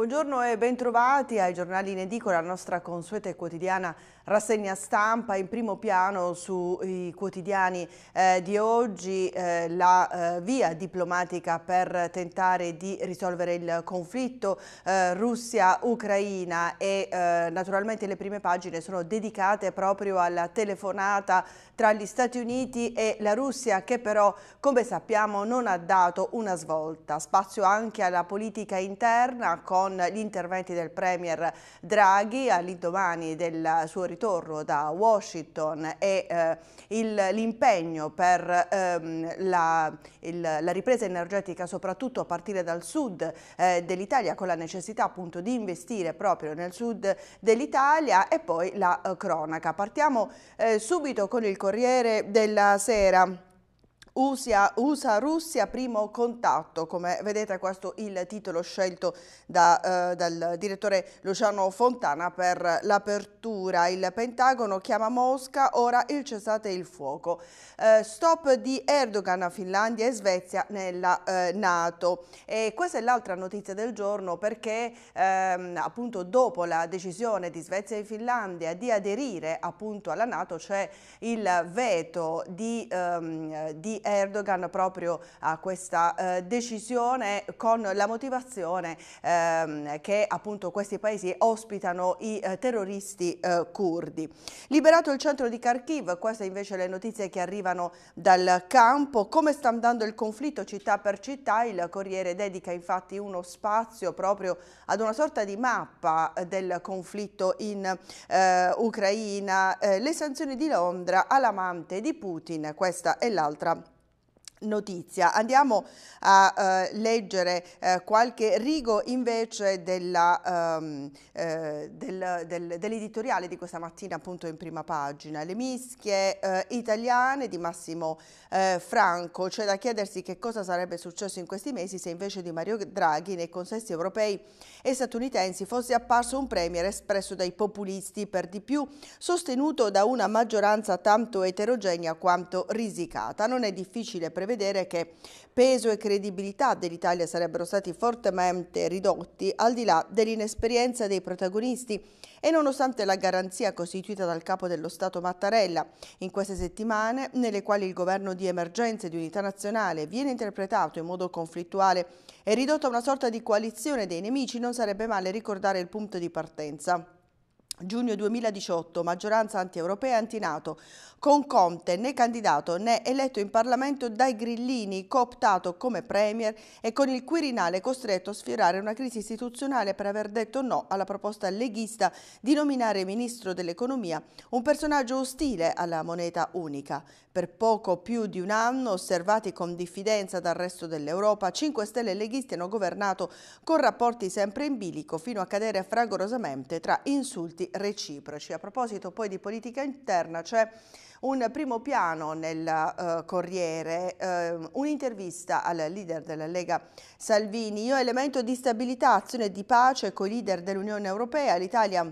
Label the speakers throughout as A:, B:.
A: Buongiorno e bentrovati ai giornali in edicola, la nostra consueta e quotidiana rassegna stampa in primo piano sui quotidiani eh, di oggi eh, la eh, via diplomatica per tentare di risolvere il conflitto eh, Russia-Ucraina e eh, naturalmente le prime pagine sono dedicate proprio alla telefonata tra gli Stati Uniti e la Russia che però come sappiamo non ha dato una svolta. Spazio anche alla politica interna con con gli interventi del Premier Draghi all'indomani del suo ritorno da Washington e eh, l'impegno per ehm, la, il, la, ripresa energetica soprattutto a partire dal sud eh, dell'Italia con la necessità appunto di investire proprio nel sud dell'Italia e poi la eh, cronaca. Partiamo eh, subito con il Corriere della Sera. USA, USA, Russia, primo contatto, come vedete questo è il titolo scelto da, eh, dal direttore Luciano Fontana per l'apertura. Il Pentagono chiama Mosca, ora il cessate il fuoco. Eh, stop di Erdogan a Finlandia e Svezia nella eh, Nato. E questa è l'altra notizia del giorno perché ehm, appunto dopo la decisione di Svezia e Finlandia di aderire appunto alla Nato c'è il veto di, ehm, di Erdogan proprio a questa eh, decisione con la motivazione ehm, che appunto questi paesi ospitano i eh, terroristi eh, curdi. Liberato il centro di Kharkiv, queste invece le notizie che arrivano dal campo, come sta andando il conflitto città per città, il Corriere dedica infatti uno spazio proprio ad una sorta di mappa del conflitto in eh, Ucraina, eh, le sanzioni di Londra all'amante di Putin, questa è l'altra notizia. Andiamo a eh, leggere eh, qualche rigo invece dell'editoriale ehm, eh, del, dell di questa mattina appunto in prima pagina. Le mischie eh, italiane di Massimo eh, Franco. C'è da chiedersi che cosa sarebbe successo in questi mesi se invece di Mario Draghi nei consessi europei e statunitensi fosse apparso un premier espresso dai populisti per di più sostenuto da una maggioranza tanto eterogenea quanto risicata. Non è difficile prevedere prevedere che peso e credibilità dell'Italia sarebbero stati fortemente ridotti al di là dell'inesperienza dei protagonisti e nonostante la garanzia costituita dal capo dello Stato Mattarella in queste settimane nelle quali il governo di emergenza e di unità nazionale viene interpretato in modo conflittuale e ridotto a una sorta di coalizione dei nemici non sarebbe male ricordare il punto di partenza. Giugno 2018, maggioranza anti-europea e antinato, con Conte né candidato né eletto in Parlamento dai grillini, cooptato come Premier e con il Quirinale costretto a sfiorare una crisi istituzionale per aver detto no alla proposta leghista di nominare Ministro dell'Economia un personaggio ostile alla moneta unica. Per poco più di un anno, osservati con diffidenza dal resto dell'Europa, 5 Stelle leghisti hanno governato con rapporti sempre in bilico fino a cadere fragorosamente tra insulti reciproci. A proposito poi di politica interna c'è un primo piano nel uh, Corriere, uh, un'intervista al leader della Lega Salvini, io elemento di stabilità, azione di pace con i leader dell'Unione Europea, l'Italia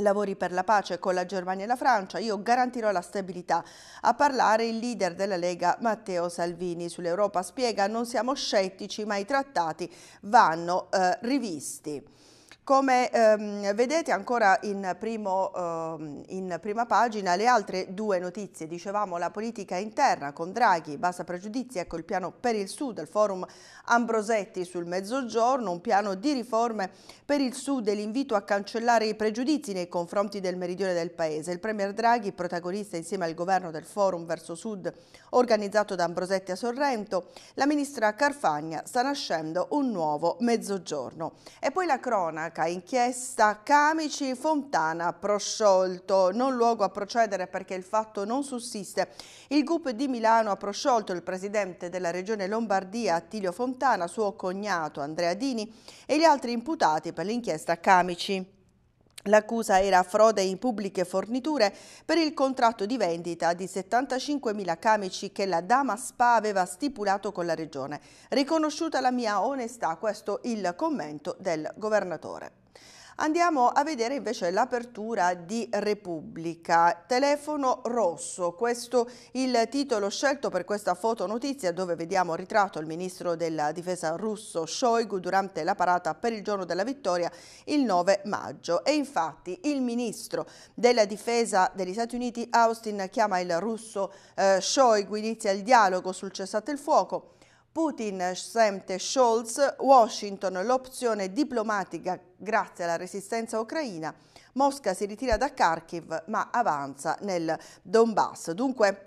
A: lavori per la pace con la Germania e la Francia, io garantirò la stabilità. A parlare il leader della Lega Matteo Salvini sull'Europa spiega non siamo scettici ma i trattati vanno eh, rivisti. Come ehm, vedete ancora in, primo, ehm, in, prima pagina le altre due notizie, dicevamo la politica interna con Draghi, basta pregiudizi, ecco il piano per il Sud, il forum Ambrosetti sul mezzogiorno, un piano di riforme per il Sud e l'invito a cancellare i pregiudizi nei confronti del meridione del Paese. Il Premier Draghi, protagonista insieme al governo del forum verso Sud organizzato da Ambrosetti a Sorrento, la ministra Carfagna sta nascendo un nuovo mezzogiorno. E poi la cronaca cronaca, inchiesta Camici Fontana prosciolto, non luogo a procedere perché il fatto non sussiste. Il GUP di Milano ha prosciolto il presidente della regione Lombardia Attilio Fontana, suo cognato Andrea Dini e gli altri imputati per l'inchiesta Camici. L'accusa era frode in pubbliche forniture per il contratto di vendita di 75.000 camici che la Dama Spa aveva stipulato con la regione. Riconosciuta la mia onestà, questo il commento del governatore. Andiamo a vedere invece l'apertura di Repubblica, telefono rosso, questo il titolo scelto per questa fotonotizia dove vediamo ritratto il ministro della difesa russo Shoigu durante la parata per il giorno della vittoria il 9 maggio e infatti il ministro della difesa degli Stati Uniti Austin chiama il russo eh, Shoigu, inizia il dialogo sul cessate il fuoco Putin sente Scholz, Washington l'opzione diplomatica grazie alla resistenza ucraina, Mosca si ritira da Kharkiv ma avanza nel Donbass. Dunque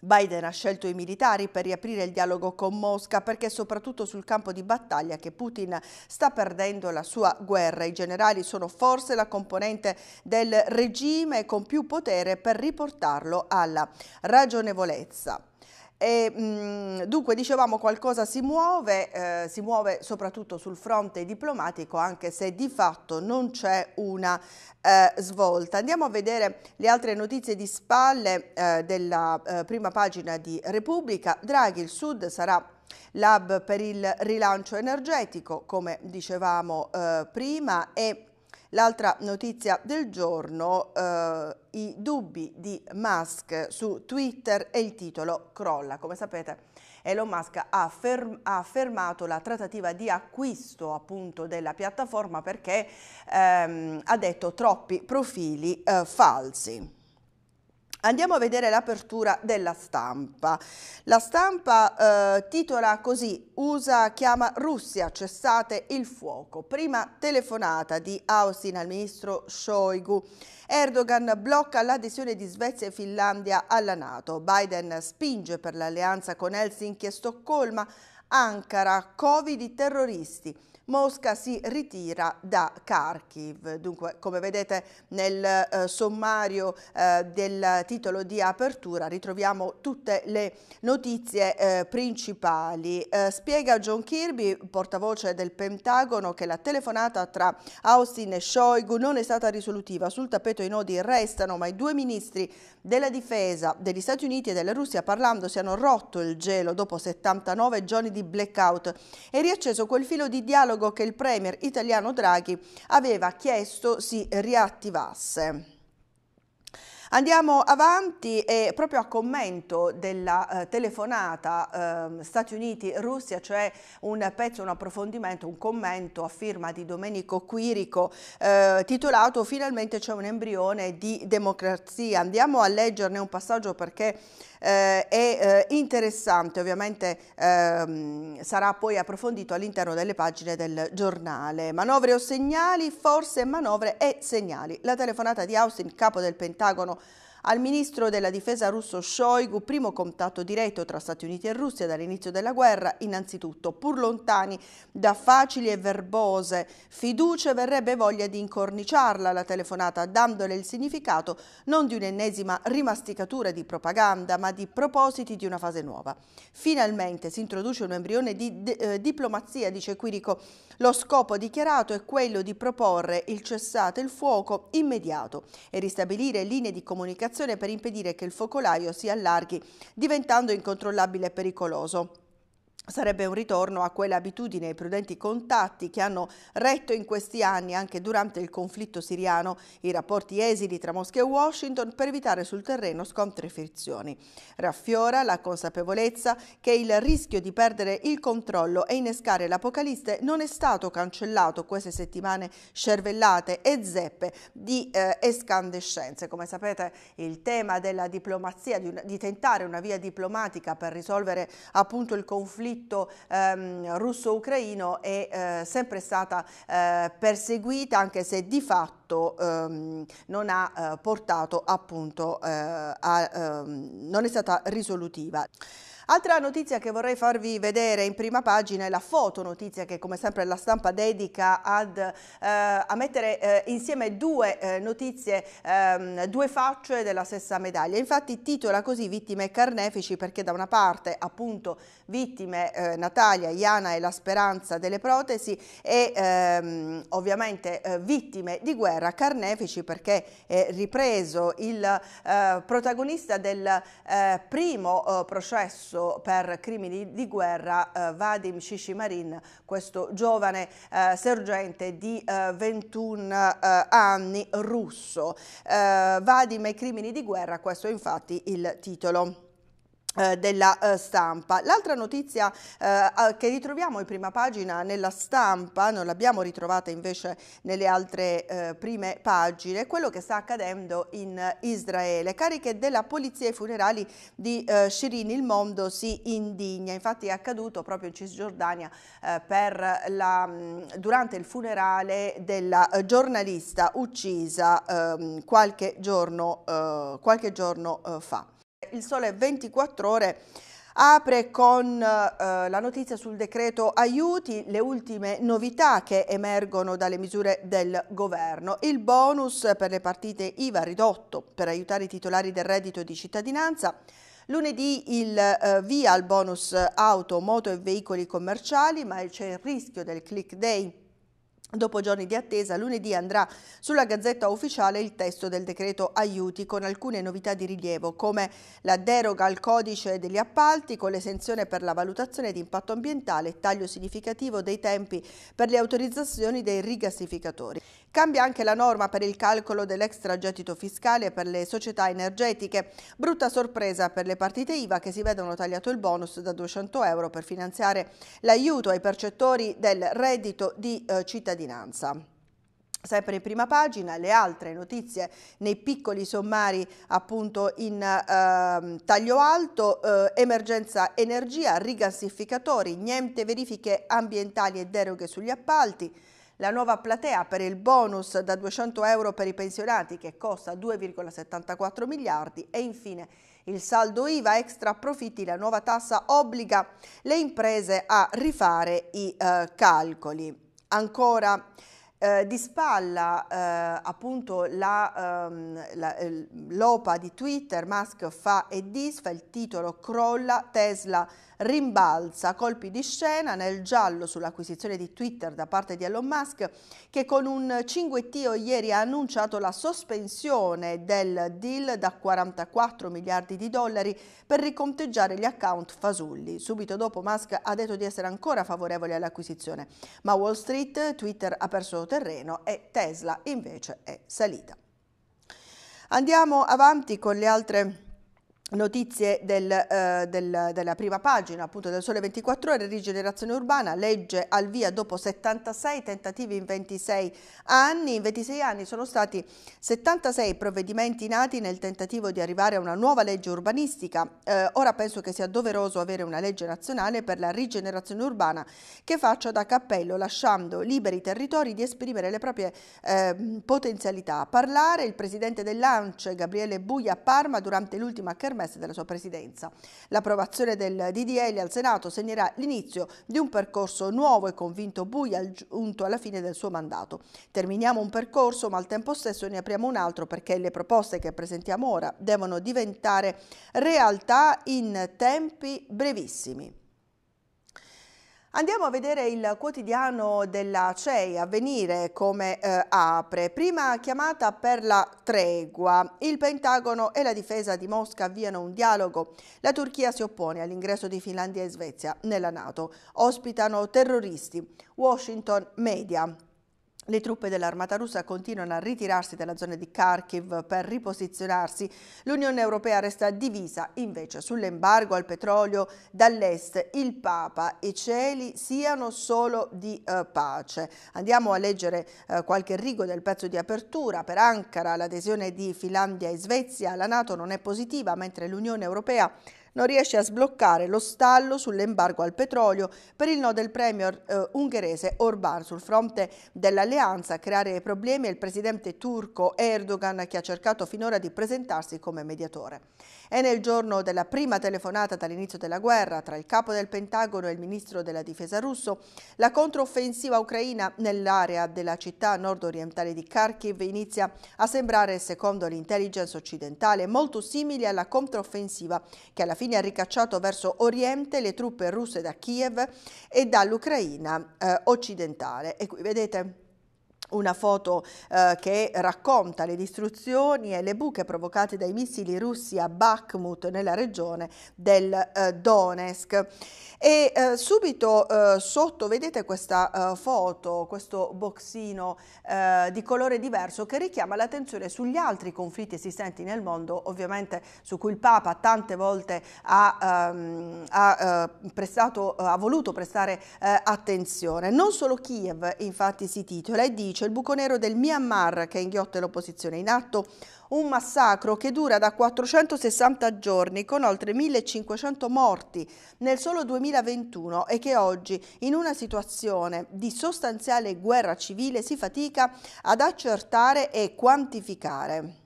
A: Biden ha scelto i militari per riaprire il dialogo con Mosca perché è soprattutto sul campo di battaglia che Putin sta perdendo la sua guerra. I generali sono forse la componente del regime con più potere per riportarlo alla ragionevolezza. E, mh, dunque dicevamo qualcosa si muove, eh, si muove soprattutto sul fronte diplomatico anche se di fatto non c'è una eh, svolta. Andiamo a vedere le altre notizie di spalle eh, della eh, prima pagina di Repubblica. Draghi, il Sud sarà l'hub per il rilancio energetico come dicevamo eh, prima e L'altra notizia del giorno, eh, i dubbi di Musk su Twitter e il titolo crolla. Come sapete Elon Musk ha, ferm ha fermato la trattativa di acquisto appunto della piattaforma perché ehm, ha detto troppi profili eh, falsi. Andiamo a vedere l'apertura della stampa. La stampa eh, titola così, USA chiama Russia, cessate il fuoco. Prima telefonata di Austin al ministro Shoigu. Erdogan blocca l'adesione di Svezia e Finlandia alla Nato. Biden spinge per l'alleanza con Helsinki e Stoccolma. Ankara, Covid i terroristi. Mosca si ritira da Kharkiv. Dunque, come vedete nel eh, sommario eh, del titolo di apertura ritroviamo tutte le notizie eh, principali. Eh, spiega John Kirby, portavoce del Pentagono, che la telefonata tra Austin e Shoigu non è stata risolutiva. Sul tappeto i nodi restano, ma i due ministri della difesa degli Stati Uniti e della Russia parlando si hanno rotto il gelo dopo 79 giorni di blackout e riacceso quel filo di dialogo dialogo che il Premier italiano Draghi aveva chiesto si riattivasse. Andiamo avanti e proprio a commento della eh, telefonata eh, Stati Uniti-Russia, cioè un pezzo, un approfondimento, un commento a firma di Domenico Quirico eh, titolato Finalmente c'è un embrione di democrazia. Andiamo a leggerne un passaggio perché eh, è eh, interessante, ovviamente ehm, sarà poi approfondito all'interno delle pagine del giornale. Manovre o segnali, forse manovre e segnali. La telefonata di Austin, capo del Pentagono, al ministro della difesa russo Shoigu, primo contatto diretto tra Stati Uniti e Russia dall'inizio della guerra, innanzitutto, pur lontani da facili e verbose fiducia, verrebbe voglia di incorniciarla la telefonata, dandole il significato non di un'ennesima rimasticatura di propaganda, ma di propositi di una fase nuova. Finalmente si introduce un embrione di eh, diplomazia, dice Quirico. Lo scopo dichiarato è quello di proporre il cessate il fuoco immediato e ristabilire linee di comunicazione comunicazione per impedire che il focolaio si allarghi diventando incontrollabile e pericoloso. Sarebbe un ritorno a quelle abitudini e ai prudenti contatti che hanno retto in questi anni, anche durante il conflitto siriano, i rapporti esili tra Mosca e Washington per evitare sul terreno scontri e frizioni. Raffiora la consapevolezza che il rischio di perdere il controllo e innescare l'apocalisse non è stato cancellato queste settimane scervellate e zeppe di eh, escandescenze. Come sapete il tema della diplomazia, di, un, di tentare una via diplomatica per risolvere appunto il conflitto conflitto ehm, russo-ucraino è eh, sempre stata eh, perseguita anche se di fatto ehm, non ha eh, portato appunto eh, a, ehm, non è stata risolutiva. Altra notizia che vorrei farvi vedere in prima pagina è la fotonotizia che come sempre la stampa dedica ad, eh, a mettere eh, insieme due eh, notizie, ehm, due facce della stessa medaglia. Infatti titola così vittime carnefici perché da una parte appunto vittime eh, Natalia, Iana e la speranza delle protesi e ehm, ovviamente eh, vittime di guerra carnefici perché è ripreso il eh, protagonista del primo processo russo per crimini di guerra eh, Vadim Shishimarin, questo giovane eh, sergente di eh, 21 eh, anni russo. Eh, Vadim e crimini di guerra, questo è infatti il titolo. Eh, della eh, stampa. L'altra notizia eh, che ritroviamo in prima pagina nella stampa, non l'abbiamo ritrovata invece nelle altre eh, prime pagine, è quello che sta accadendo in eh, Israele. Cariche della polizia ai funerali di eh, Shirin, il mondo si indigna, infatti è accaduto proprio in Cisgiordania la, durante il funerale della giornalista uccisa ehm, qualche giorno, qualche giorno fa. Il Sole 24 Ore apre con eh, la notizia sul decreto aiuti, le ultime novità che emergono dalle misure del governo. Il bonus per le partite IVA ridotto per aiutare i titolari del reddito di cittadinanza. Lunedì il eh, via al bonus auto, moto e veicoli commerciali, ma c'è il rischio del click day Dopo giorni di attesa, lunedì andrà sulla Gazzetta Ufficiale il testo del decreto aiuti con alcune novità di rilievo, come la deroga al codice degli appalti con l'esenzione per la valutazione di impatto ambientale e taglio significativo dei tempi per le autorizzazioni dei rigassificatori. Cambia anche la norma per il calcolo dell'extragettito fiscale per le società energetiche. Brutta sorpresa per le partite IVA che si vedono tagliato il bonus da 200 euro per finanziare l'aiuto ai percettori del reddito di eh, cittadinanza. Sempre in prima pagina le altre notizie nei piccoli sommari appunto in eh, taglio alto, eh, emergenza energia, rigassificatori, niente verifiche ambientali e deroghe sugli appalti, la nuova platea per il bonus da 200 euro per i pensionati che costa 2,74 miliardi e infine il saldo IVA extra profitti, la nuova tassa obbliga le imprese a rifare i eh, calcoli. Ancora eh, di spalla eh, appunto ehm, eh, l'OPA ehm, di Twitter, Musk fa e disfa, il titolo crolla, Tesla rimbalza, colpi di scena nel giallo sull'acquisizione di Twitter da parte di Elon Musk che con un cinguettio ieri ha annunciato la sospensione del deal da 44 miliardi di dollari per riconteggiare gli account fasulli. Subito dopo Musk ha detto di essere ancora favorevole all'acquisizione, ma Wall Street, Twitter ha perso terreno e Tesla invece è salita. Andiamo avanti con le altre Notizie del, eh, del, della prima pagina, appunto del Sole 24 Ore, rigenerazione urbana, legge al via dopo 76 tentativi in 26 anni. In 26 anni sono stati 76 provvedimenti nati nel tentativo di arrivare a una nuova legge urbanistica. Eh, ora penso che sia doveroso avere una legge nazionale per la rigenerazione urbana che faccia da cappello, lasciando liberi i territori di esprimere le proprie eh, potenzialità. A parlare il presidente dell'ANCE, Gabriele Buglia, a Parma durante l'ultima Kermesse permesse della sua presidenza. L'approvazione del DDL al Senato segnerà l'inizio di un percorso nuovo e convinto Buia giunto alla fine del suo mandato. Terminiamo un percorso ma al tempo stesso ne apriamo un altro perché le proposte che presentiamo ora devono diventare realtà in tempi brevissimi. Andiamo a vedere il quotidiano della CEI, a venire come eh, apre. Prima chiamata per la tregua. Il Pentagono e la difesa di Mosca avviano un dialogo. La Turchia si oppone all'ingresso di Finlandia e Svezia nella Nato. Ospitano terroristi. Washington Media. Le truppe dell'armata russa continuano a ritirarsi dalla zona di Kharkiv per riposizionarsi. L'Unione Europea resta divisa invece sull'embargo al petrolio dall'est. Il Papa e cieli siano solo di eh, pace. Andiamo a leggere eh, qualche rigo del pezzo di apertura. Per Ankara l'adesione di Finlandia e Svezia alla Nato non è positiva, mentre l'Unione Europea non riesce a sbloccare lo stallo sull'embargo al petrolio per il no del premier eh, ungherese Orban. Sul fronte dell'alleanza a creare problemi è il presidente turco Erdogan che ha cercato finora di presentarsi come mediatore. È nel giorno della prima telefonata dall'inizio della guerra tra il capo del Pentagono e il ministro della difesa russo la controffensiva ucraina nell'area della città nord-orientale di Kharkiv inizia a sembrare, secondo l'intelligence occidentale, molto simile alla controffensiva che alla fine fine ha ricacciato verso oriente le truppe russe da Kiev e dall'Ucraina eh, occidentale. E qui vedete una foto eh, che racconta le distruzioni e le buche provocate dai missili russi a Bakhmut nella regione del eh, Donetsk. E eh, subito eh, sotto vedete questa eh, foto, questo boxino eh, di colore diverso che richiama l'attenzione sugli altri conflitti esistenti nel mondo, ovviamente su cui il Papa tante volte ha, ehm, ha, prestato, ha voluto prestare attenzione. Non solo Kiev infatti si titola e dice dice il buco nero del Myanmar che inghiotte l'opposizione in atto un massacro che dura da 460 giorni con oltre 1500 morti nel solo 2021 e che oggi in una situazione di sostanziale guerra civile si fatica ad accertare e quantificare.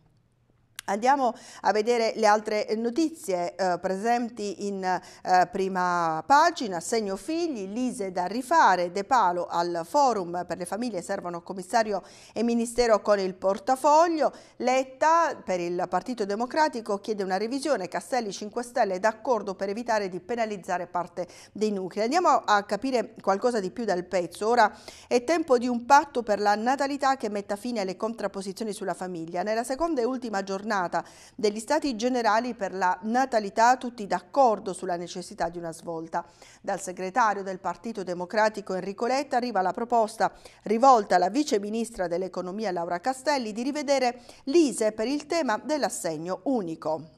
A: Andiamo a vedere le altre notizie eh, presenti in eh, prima pagina. Segno figli, Lise da rifare, De Palo al forum per le famiglie servono commissario e ministero con il portafoglio. Letta per il Partito Democratico chiede una revisione, Castelli 5 Stelle d'accordo per evitare di penalizzare parte dei nuclei. Andiamo a capire qualcosa di più dal pezzo. Ora è tempo di un patto per la natalità che metta fine alle contrapposizioni sulla famiglia. Nella seconda e ultima giornata giornata degli Stati Generali per la natalità, tutti d'accordo sulla necessità di una svolta. Dal segretario del Partito Democratico Enrico Letta arriva la proposta rivolta alla vice ministra dell'Economia Laura Castelli di rivedere l'ISE per il tema dell'assegno unico.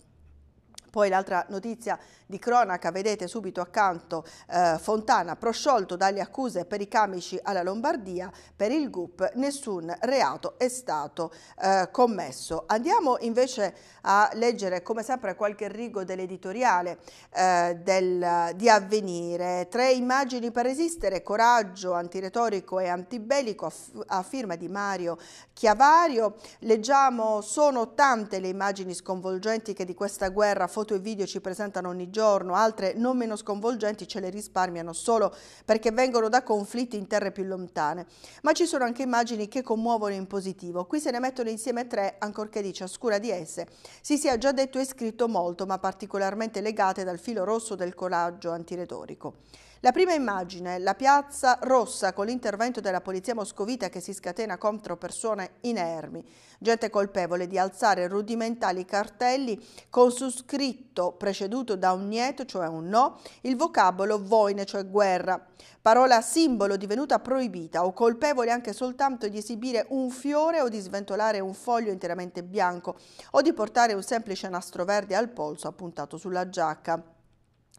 A: Poi l'altra notizia di cronaca, vedete subito accanto eh, Fontana prosciolto dalle accuse per i camici alla Lombardia, per il GUP nessun reato è stato eh, commesso. Andiamo invece a leggere come sempre qualche rigo dell'editoriale eh, del, di avvenire. Tre immagini per resistere, coraggio antiretorico e antibellico a firma di Mario Chiavario. Leggiamo sono tante le immagini sconvolgenti che di questa guerra fondamentale foto e video ci presentano ogni giorno, altre non meno sconvolgenti ce le risparmiano solo perché vengono da conflitti in terre più lontane. Ma ci sono anche immagini che commuovono in positivo. Qui se ne mettono insieme tre, ancorché di ciascuna di esse si sia già detto e scritto molto, ma particolarmente legate dal filo rosso del coraggio antiretorico. La prima immagine, la piazza rossa con l'intervento della polizia moscovita che si scatena contro persone inermi, gente colpevole di alzare rudimentali cartelli con su scritto preceduto da un nieto, cioè un no, il vocabolo voine, cioè guerra, parola simbolo divenuta proibita o colpevole anche soltanto di esibire un fiore o di sventolare un foglio interamente bianco o di portare un semplice nastro verde al polso appuntato sulla giacca.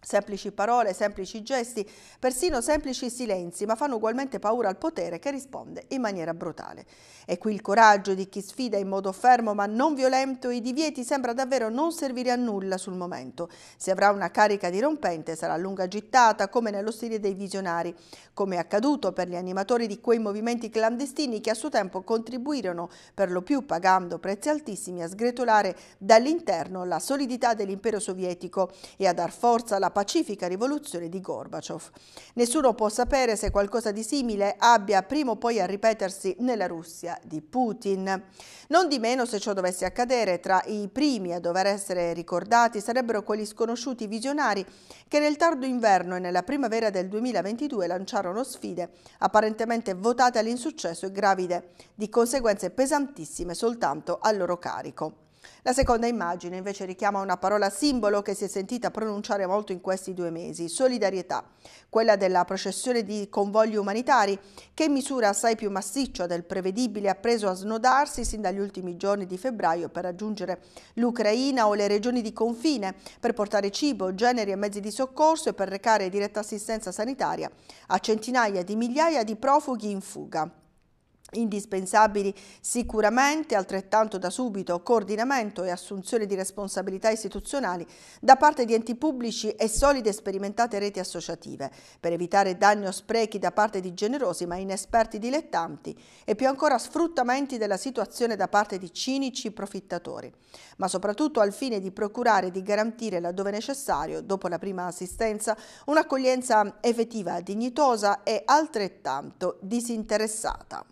A: Semplici parole, semplici gesti, persino semplici silenzi, ma fanno ugualmente paura al potere che risponde in maniera brutale. E qui il coraggio di chi sfida in modo fermo ma non violento i divieti sembra davvero non servire a nulla sul momento. Se avrà una carica dirompente sarà lunga gittata, come nello stile dei visionari, come è accaduto per gli animatori di quei movimenti clandestini che a suo tempo contribuirono, per lo più pagando prezzi altissimi, a sgretolare dall'interno la solidità dell'impero sovietico e a dar forza alla pacifica rivoluzione di Gorbaciov. Nessuno può sapere se qualcosa di simile abbia prima o poi a ripetersi nella Russia di Putin. Non di meno, se ciò dovesse accadere, tra i primi a dover essere ricordati sarebbero quegli sconosciuti visionari che nel tardo inverno e nella primavera del 2022 lanciarono sfide apparentemente votate all'insuccesso e gravide di conseguenze pesantissime soltanto al loro carico. La seconda immagine invece richiama una parola simbolo che si è sentita pronunciare molto in questi due mesi, solidarietà, quella della processione di convogli umanitari che in misura assai più massiccia del prevedibile ha preso a snodarsi sin dagli ultimi giorni di febbraio per raggiungere l'Ucraina o le regioni di confine per portare cibo, generi e mezzi di soccorso e per recare diretta assistenza sanitaria a centinaia di migliaia di profughi in fuga. Indispensabili sicuramente altrettanto da subito coordinamento e assunzione di responsabilità istituzionali da parte di enti pubblici e solide e sperimentate reti associative per evitare danni o sprechi da parte di generosi ma inesperti dilettanti e più ancora sfruttamenti della situazione da parte di cinici profittatori, ma soprattutto al fine di procurare e di garantire laddove necessario, dopo la prima assistenza, un'accoglienza effettiva, dignitosa e altrettanto disinteressata.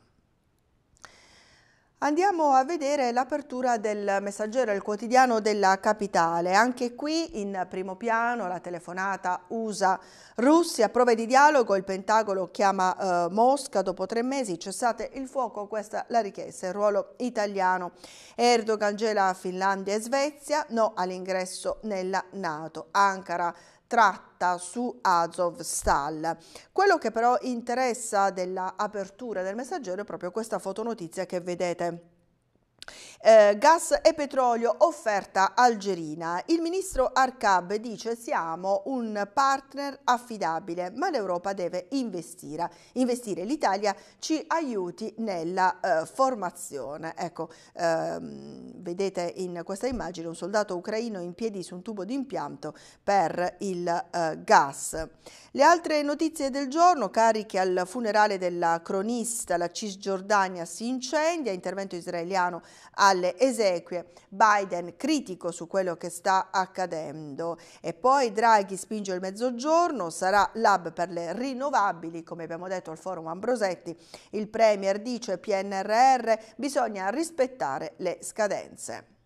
A: Andiamo a vedere l'apertura del messaggero, il quotidiano della capitale. Anche qui in primo piano la telefonata USA-Russia, prove di dialogo, il Pentagono chiama eh, Mosca dopo tre mesi, cessate il fuoco, questa la richiesta, il ruolo italiano. Erdogan gela Finlandia e Svezia, no all'ingresso nella Nato. Ankara tratta su Azovstal. Quello che però interessa dell'apertura del messaggero è proprio questa fotonotizia che vedete. Eh, gas e petrolio offerta algerina. Il ministro Arcab dice siamo un partner affidabile, ma l'Europa deve investire. investire. L'Italia ci aiuti nella eh, formazione. Ecco, ehm, vedete in questa immagine un soldato ucraino in piedi su un tubo di impianto per il eh, gas. Le altre notizie del giorno, cariche al funerale della cronista, la Cisgiordania si incendia, intervento israeliano a alle esequie. Biden critico su quello che sta accadendo. E poi Draghi spinge il mezzogiorno, sarà l'hub per le rinnovabili, come abbiamo detto al forum Ambrosetti. Il Premier dice PNRR, bisogna rispettare le scadenze.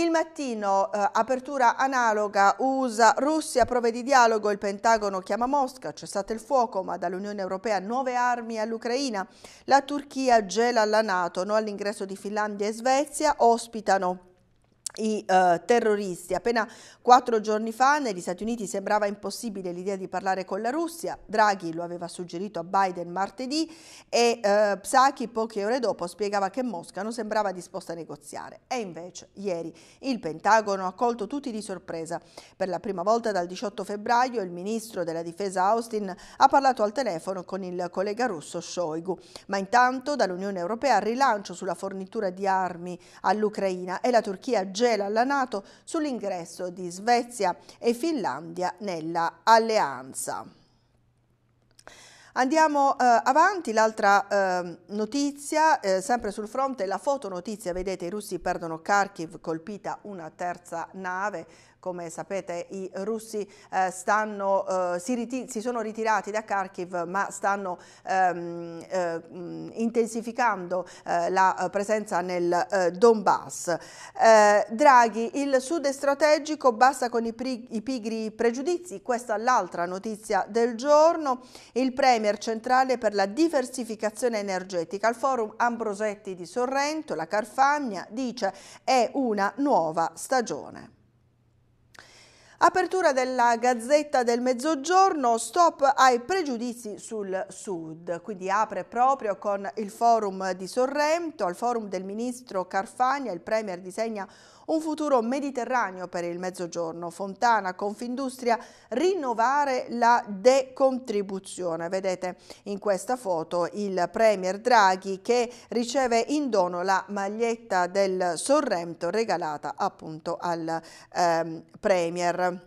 A: Il mattino, eh, apertura analoga, USA-Russia, prove di dialogo, il Pentagono chiama Mosca, cessate il fuoco, ma dall'Unione Europea nuove armi all'Ucraina. La Turchia gela la Nato, no all'ingresso di Finlandia e Svezia, ospitano i eh, terroristi. Appena quattro giorni fa negli Stati Uniti sembrava impossibile l'idea di parlare con la Russia, Draghi lo aveva suggerito a Biden martedì e eh, Psaki poche ore dopo spiegava che Mosca non sembrava disposta a negoziare. E invece ieri il Pentagono ha colto tutti di sorpresa. Per la prima volta dal 18 febbraio il ministro della difesa Austin ha parlato al telefono con il collega russo Shoigu. Ma intanto dall'Unione Europea rilancio sulla fornitura di armi all'Ucraina e la Turchia già Angela alla Nato sull'ingresso di Svezia e Finlandia nella alleanza. Andiamo eh, avanti, l'altra eh, notizia, eh, sempre sul fronte, la fotonotizia, vedete i russi perdono Kharkiv, colpita una terza nave, come sapete i russi eh, stanno, eh, si, si, sono ritirati da Kharkiv ma stanno ehm, eh, intensificando eh, la presenza nel eh, Donbass. Eh, Draghi, il sud è strategico, basta con i, i pigri pregiudizi, questa è l'altra notizia del giorno. Il Premier centrale per la diversificazione energetica al forum Ambrosetti di Sorrento, la Carfagna, dice è una nuova stagione. Apertura della Gazzetta del Mezzogiorno, stop ai pregiudizi sul Sud, quindi apre proprio con il forum di Sorrento, al forum del ministro Carfagna, il Premier disegna un futuro mediterraneo per il Mezzogiorno. Fontana, Confindustria, rinnovare la decontribuzione. Vedete in questa foto il Premier Draghi che riceve in dono la maglietta del Sorrento regalata appunto al ehm, Premier.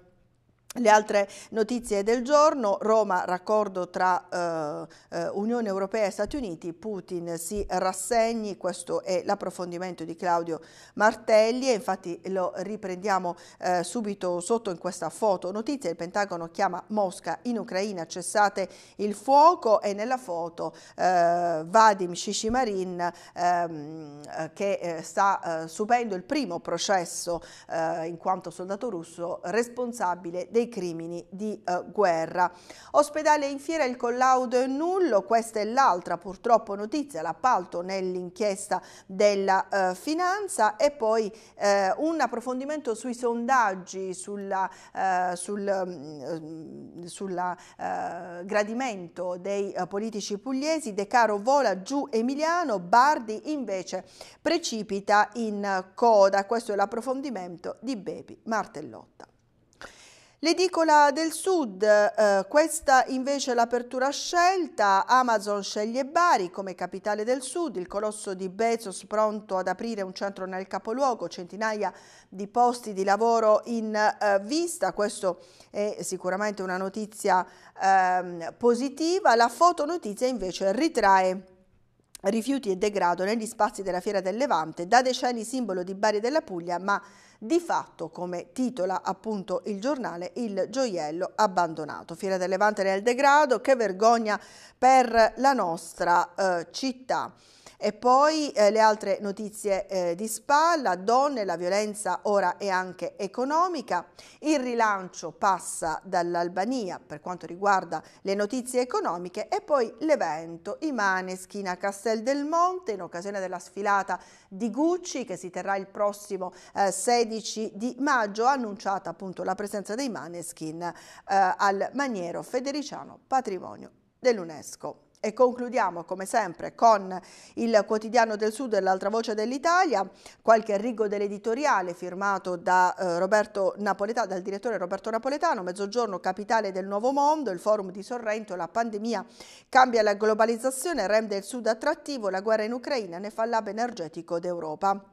A: Le altre notizie del giorno, Roma, raccordo tra eh, eh, Unione Europea e Stati Uniti, Putin si rassegni, questo è l'approfondimento di Claudio Martelli e infatti lo riprendiamo eh, subito sotto in questa foto. Notizie, il Pentagono chiama Mosca in Ucraina, cessate il fuoco e nella foto eh, Vadim Shishimarin ehm, che eh, sta eh, subendo il primo processo in quanto soldato russo responsabile dei dei crimini di eh, guerra. Ospedale in fiera il collaudo è nullo, questa è l'altra purtroppo notizia, l'appalto nell'inchiesta della eh, finanza e poi eh, un approfondimento sui sondaggi, sulla, eh, sul mm, sulla, eh, gradimento dei eh, politici pugliesi, De Caro vola giù Emiliano, Bardi invece precipita in coda. Questo è l'approfondimento di Bepi Martellotta. L'edicola del sud, eh, questa invece è l'apertura scelta, Amazon sceglie Bari come capitale del sud, il colosso di Bezos pronto ad aprire un centro nel capoluogo, centinaia di posti di lavoro in eh, vista, questo è sicuramente una notizia eh, positiva, la fotonotizia invece ritrae rifiuti e degrado negli spazi della Fiera del Levante, da decenni simbolo di Bari della Puglia, ma di fatto, come titola appunto il giornale, il gioiello abbandonato. Fiera del Levante nel degrado, che vergogna per la nostra eh, città. E poi eh, le altre notizie eh, di spalla, donne, la violenza ora è anche economica, il rilancio passa dall'Albania per quanto riguarda le notizie economiche e poi l'evento I Maneskin a Castel del Monte in occasione della sfilata di Gucci che si terrà il prossimo eh, 16 di maggio, annunciata appunto la presenza dei Maneskin eh, al Maniero Federiciano Patrimonio dell'UNESCO. E concludiamo come sempre con il quotidiano del Sud e l'altra voce dell'Italia, qualche rigo dell'editoriale firmato da, eh, dal direttore Roberto Napoletano, Mezzogiorno capitale del nuovo mondo, il forum di Sorrento, la pandemia cambia la globalizzazione, rende il Sud attrattivo, la guerra in Ucraina ne fa l'hub energetico d'Europa.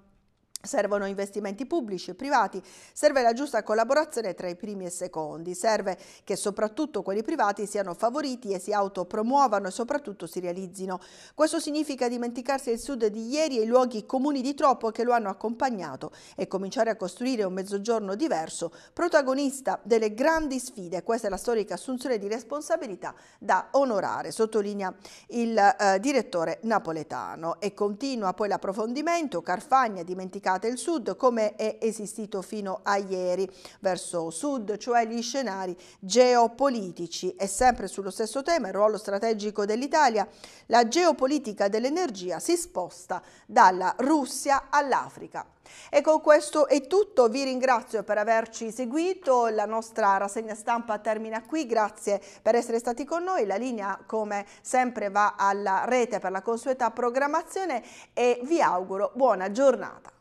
A: Servono investimenti pubblici e privati, serve la giusta collaborazione tra i primi e i secondi, serve che soprattutto quelli privati siano favoriti e si autopromuovano e soprattutto si realizzino. Questo significa dimenticarsi il sud di ieri e i luoghi comuni di troppo che lo hanno accompagnato e cominciare a costruire un mezzogiorno diverso, protagonista delle grandi sfide. Questa è la storica assunzione di responsabilità da onorare, sottolinea il eh, direttore napoletano. E continua poi l'approfondimento, Carfagna dimenticato indicate il sud come è esistito fino a ieri verso sud, cioè gli scenari geopolitici. E sempre sullo stesso tema, il ruolo strategico dell'Italia, la geopolitica dell'energia si sposta dalla Russia all'Africa. E con questo è tutto, vi ringrazio per averci seguito, la nostra rassegna stampa termina qui, grazie per essere stati con noi, la linea come sempre va alla rete per la consueta programmazione e vi auguro buona giornata.